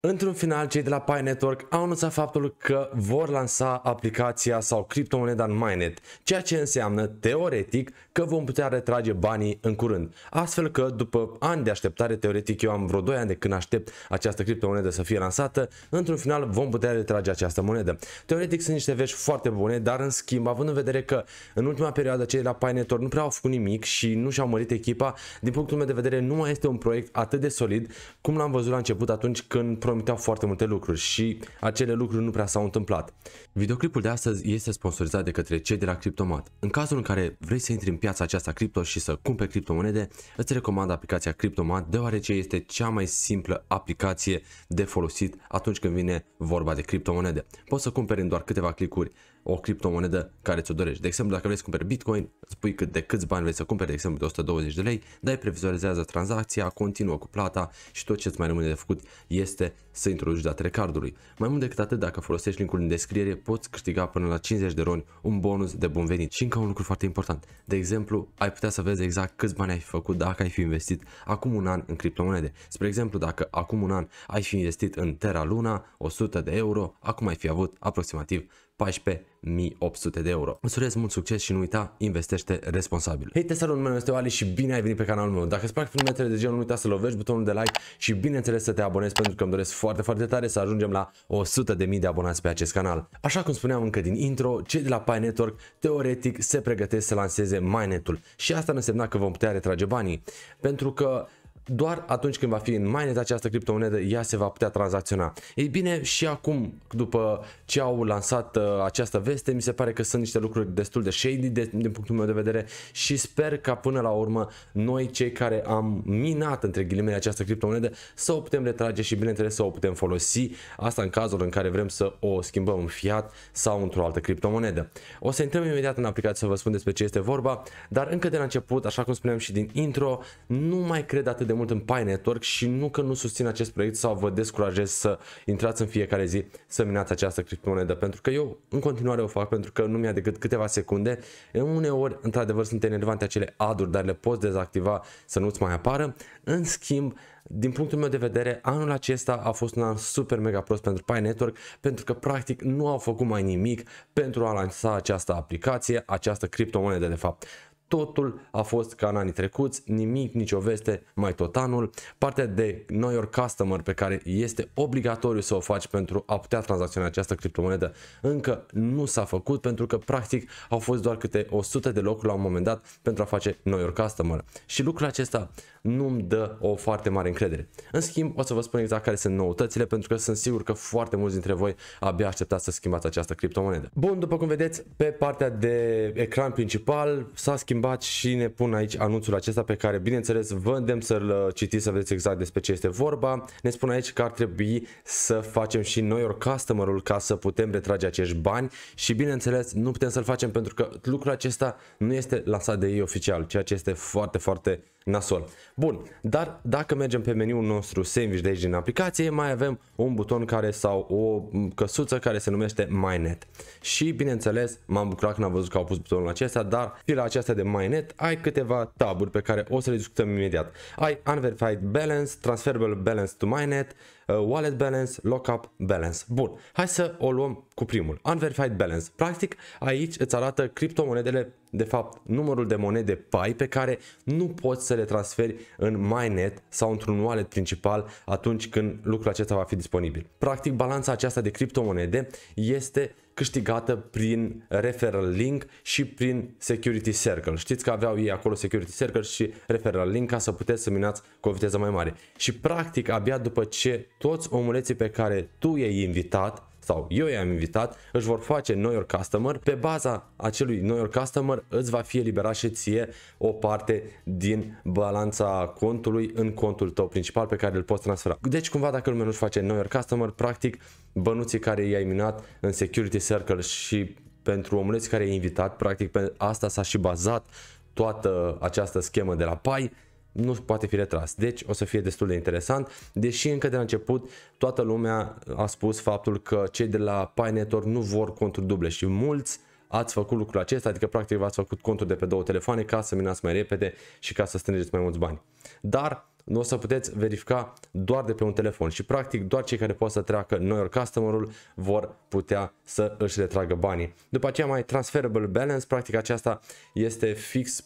Într-un final, cei de la Pi Network au anunțat faptul că vor lansa aplicația sau criptomoneda în Mainnet, ceea ce înseamnă, teoretic, că vom putea retrage banii în curând. Astfel că, după ani de așteptare, teoretic eu am vreo 2 ani de când aștept această criptomonedă să fie lansată, într-un final vom putea retrage această monedă. Teoretic sunt niște vești foarte bune, dar în schimb, având în vedere că în ultima perioadă cei de la Pi Network nu prea au făcut nimic și nu și-au mărit echipa, din punctul meu de vedere nu mai este un proiect atât de solid cum l-am văzut la început atunci când promiteau foarte multe lucruri și acele lucruri nu prea s-au întâmplat. Videoclipul de astăzi este sponsorizat de către cei de la Cryptomat. În cazul în care vrei să intri în piața aceasta cripto și să cumperi criptomonede, îți recomand aplicația Cryptomat deoarece este cea mai simplă aplicație de folosit atunci când vine vorba de criptomonede. Poți să cumperi în doar câteva clicuri o criptomonedă care ți-o dorești. De exemplu, dacă vrei să cumperi Bitcoin, spui cât de câți bani vrei să cumperi, de exemplu de 120 de lei, dai previzualizează tranzacția, continuă cu plata și tot ce îți mai rămâne de făcut este să introduci datele cardului. Mai mult decât atât, dacă folosești linkul în descriere, poți câștiga până la 50 de roni un bonus de bun venit. Și încă un lucru foarte important. De exemplu, ai putea să vezi exact câți bani ai fi făcut dacă ai fi investit acum un an în criptomonede. Spre exemplu, dacă acum un an ai fi investit în Terra Luna 100 de euro, acum ai fi avut aproximativ 14.800 de euro. Îți urez mult succes și nu uita, investește responsabil. Hei, testarul meu este Oali și bine ai venit pe canalul meu. Dacă îți plac filmetele de genul, nu uita să lovești butonul de like și bineînțeles să te abonezi pentru că îmi doresc foarte, foarte tare să ajungem la 100.000 de abonați pe acest canal. Așa cum spuneam încă din intro, cei de la Pi Network teoretic se pregătesc să lanseze mainnet-ul și asta însemna că vom putea retrage banii. Pentru că doar atunci când va fi în mainnet această criptomonedă, ea se va putea tranzacționa. Ei bine, și acum, după ce au lansat uh, această veste, mi se pare că sunt niște lucruri destul de shady de, din punctul meu de vedere și sper ca până la urmă noi cei care am minat între ghilimele această criptomonedă să o putem retrage și bineînțeles să o putem folosi, asta în cazul în care vrem să o schimbăm în fiat sau într-o altă criptomonedă. O să intrăm imediat în aplicație să vă spun despre ce este vorba, dar încă de la început, așa cum spuneam și din intro, nu mai cred atât de mult în Pi Network și nu că nu susțin acest proiect sau vă descurajez să intrați în fiecare zi să minați această criptomonedă, pentru că eu în continuare o fac, pentru că nu mi-a decât câteva secunde. Uneori, într-adevăr, sunt enervante acele aduri, dar le poți dezactiva să nu-ți mai apară. În schimb, din punctul meu de vedere, anul acesta a fost un an super mega prost pentru Pi Network pentru că practic nu au făcut mai nimic pentru a lansa această aplicație, această criptomonedă de fapt. Totul a fost ca în anii trecuți, nimic, nicio veste, mai tot anul. Partea de New York Customer pe care este obligatoriu să o faci pentru a putea tranzacționa această criptomonedă încă nu s-a făcut pentru că practic au fost doar câte 100 de locuri la un moment dat pentru a face New York Customer. Și lucrul acesta nu îmi dă o foarte mare încredere. În schimb, o să vă spun exact care sunt noutățile pentru că sunt sigur că foarte mulți dintre voi abia așteptați să schimbați această criptomonedă. Bun, după cum vedeți, pe partea de ecran principal s-a schimbat schimbat și ne pun aici anunțul acesta pe care bineînțeles vă îndemn să-l uh, citiți să vedeți exact despre ce este vorba. Ne spun aici că ar trebui să facem și noi or customerul ca să putem retrage acești bani și bineînțeles nu putem să-l facem pentru că lucrul acesta nu este lansat de ei oficial, ceea ce este foarte, foarte nasol. Bun, dar dacă mergem pe meniul nostru sandwich de aici din aplicație, mai avem un buton care sau o mm, căsuță care se numește MyNet. Și bineînțeles m-am bucurat când am văzut că au pus butonul acesta, dar fila aceasta de MyNet, ai câteva taburi pe care o să le discutăm imediat. Ai Unverified Balance, Transferable Balance to MyNet, Uh, wallet balance, lockup balance. Bun, hai să o luăm cu primul. Unverified balance. Practic, aici îți arată criptomonedele, de fapt, numărul de monede PAI pe care nu poți să le transferi în MyNet sau într-un wallet principal atunci când lucrul acesta va fi disponibil. Practic, balanța aceasta de criptomonede este câștigată prin referral link și prin security circle. Știți că aveau ei acolo security circle și referral link ca să puteți să minați cu o viteză mai mare. Și practic abia după ce toți omuleții pe care tu i-ai invitat sau eu i-am invitat, își vor face Know Your Customer. Pe baza acelui Know Your Customer îți va fi eliberat și ție o parte din balanța contului în contul tău principal pe care îl poți transfera. Deci cumva dacă lumea nu-și face Know Your Customer, practic bănuții care i-ai minat în Security Circle și pentru omuleții care i-ai invitat, practic pe asta s-a și bazat toată această schemă de la Pai, nu poate fi retras. Deci o să fie destul de interesant, deși încă de la început toată lumea a spus faptul că cei de la Pinetor nu vor duble și mulți ați făcut lucrul acesta, adică practic v-ați făcut conturi de pe două telefoane ca să minați mai repede și ca să strângeți mai mulți bani. Dar nu o să puteți verifica doar de pe un telefon și practic doar cei care pot să treacă noi customerul vor putea să își retragă banii. După aceea mai transferable balance, practic aceasta este fix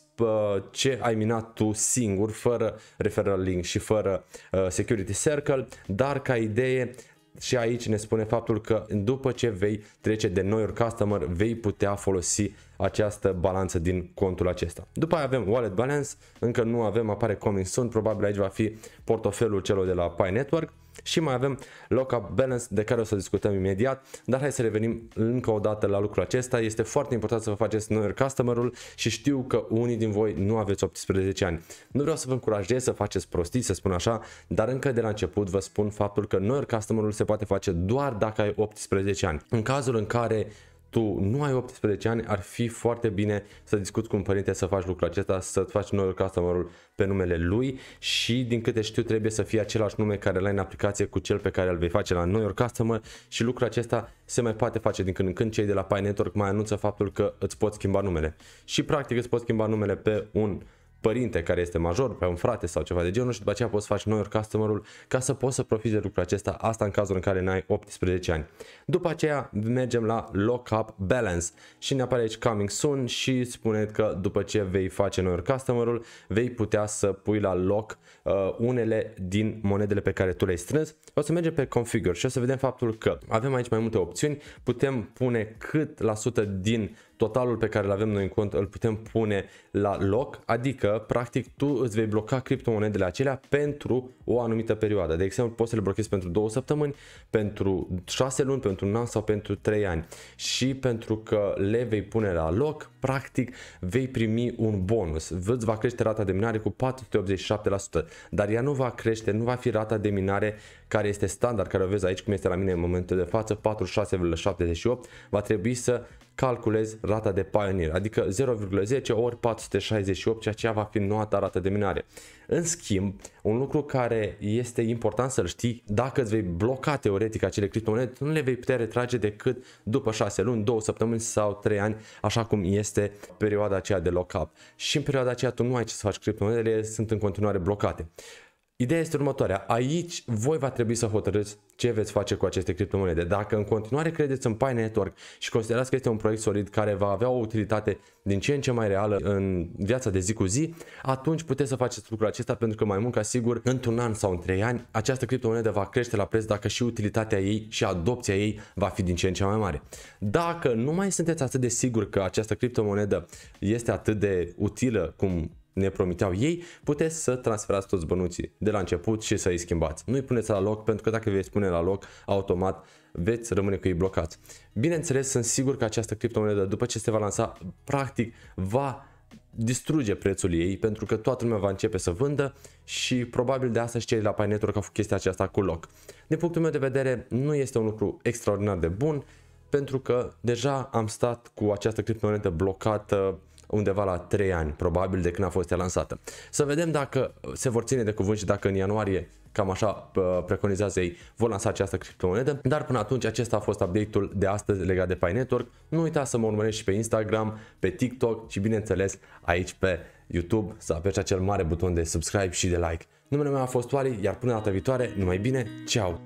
ce ai minat tu singur, fără referral link și fără ă, security circle, dar ca idee și aici ne spune faptul că după ce vei trece de noi Your Customer, vei putea folosi această balanță din contul acesta. După aia avem Wallet Balance, încă nu avem, apare Coming Soon, probabil aici va fi portofelul celor de la Pi Network și mai avem lock-up balance de care o să discutăm imediat, dar hai să revenim încă o dată la lucrul acesta. Este foarte important să vă faceți noi customerul și știu că unii din voi nu aveți 18 ani. Nu vreau să vă încurajez să faceți prostii, să spun așa, dar încă de la început vă spun faptul că noi customerul se poate face doar dacă ai 18 ani. În cazul în care tu nu ai 18 ani, ar fi foarte bine să discuți cu un părinte să faci lucrul acesta, să-ți faci noul customerul pe numele lui și din câte știu trebuie să fie același nume care l-ai în aplicație cu cel pe care îl vei face la New York Customer și lucrul acesta se mai poate face din când în când cei de la Pi Network mai anunță faptul că îți poți schimba numele și practic îți poți schimba numele pe un părinte care este major, pe un frate sau ceva de genul și după aceea poți să faci noi customerul ca să poți să profiți de lucrul acesta, asta în cazul în care n-ai 18 ani. După aceea mergem la Lockup Balance și ne apare aici Coming Soon și spune că după ce vei face noi customerul vei putea să pui la loc uh, unele din monedele pe care tu le-ai strâns. O să mergem pe Configure și o să vedem faptul că avem aici mai multe opțiuni, putem pune cât la sută din totalul pe care îl avem noi în cont îl putem pune la loc, adică practic tu îți vei bloca criptomonedele acelea pentru o anumită perioadă. De exemplu, poți să le blochezi pentru două săptămâni, pentru 6 luni, pentru un an sau pentru 3 ani. Și pentru că le vei pune la loc, practic vei primi un bonus. Îți va crește rata de minare cu 487%, dar ea nu va crește, nu va fi rata de minare care este standard, care o vezi aici cum este la mine în momentul de față, 46,78, va trebui să calculezi rata de Pioneer, adică 0,10 ori 468, ceea ce va fi noua ta rată de minare. În schimb, un lucru care este important să-l știi, dacă îți vei bloca teoretic acele criptomonede, nu le vei putea retrage decât după 6 luni, 2 săptămâni sau 3 ani, așa cum este perioada aceea de lock-up. Și în perioada aceea tu nu ai ce să faci, criptomonedele sunt în continuare blocate. Ideea este următoarea, aici voi va trebui să hotărâți ce veți face cu aceste criptomonede. Dacă în continuare credeți în Pi Network și considerați că este un proiect solid care va avea o utilitate din ce în ce mai reală în viața de zi cu zi, atunci puteți să faceți lucrul acesta pentru că mai mult ca sigur, într-un an sau în trei ani, această criptomonedă va crește la preț dacă și utilitatea ei și adopția ei va fi din ce în ce mai mare. Dacă nu mai sunteți atât de sigur că această criptomonedă este atât de utilă cum ne promiteau ei, puteți să transferați toți bănuții de la început și să îi schimbați. Nu îi puneți la loc pentru că dacă vei pune la loc, automat veți rămâne cu ei blocați. Bineînțeles, sunt sigur că această criptomonedă după ce se va lansa, practic va distruge prețul ei pentru că toată lumea va începe să vândă și probabil de asta și cei la Pi că au făcut chestia aceasta cu loc. Din punctul meu de vedere, nu este un lucru extraordinar de bun pentru că deja am stat cu această criptomonedă blocată undeva la 3 ani, probabil, de când a fost ea lansată. Să vedem dacă se vor ține de cuvânt și dacă în ianuarie cam așa preconizează ei, vor lansa această criptomonedă. Dar până atunci acesta a fost update-ul de astăzi legat de Pi Network. Nu uita să mă urmărești și pe Instagram, pe TikTok și bineînțeles aici pe YouTube să apeși acel mare buton de subscribe și de like. Numele meu a fost Oali, iar până data viitoare, numai bine, ceau!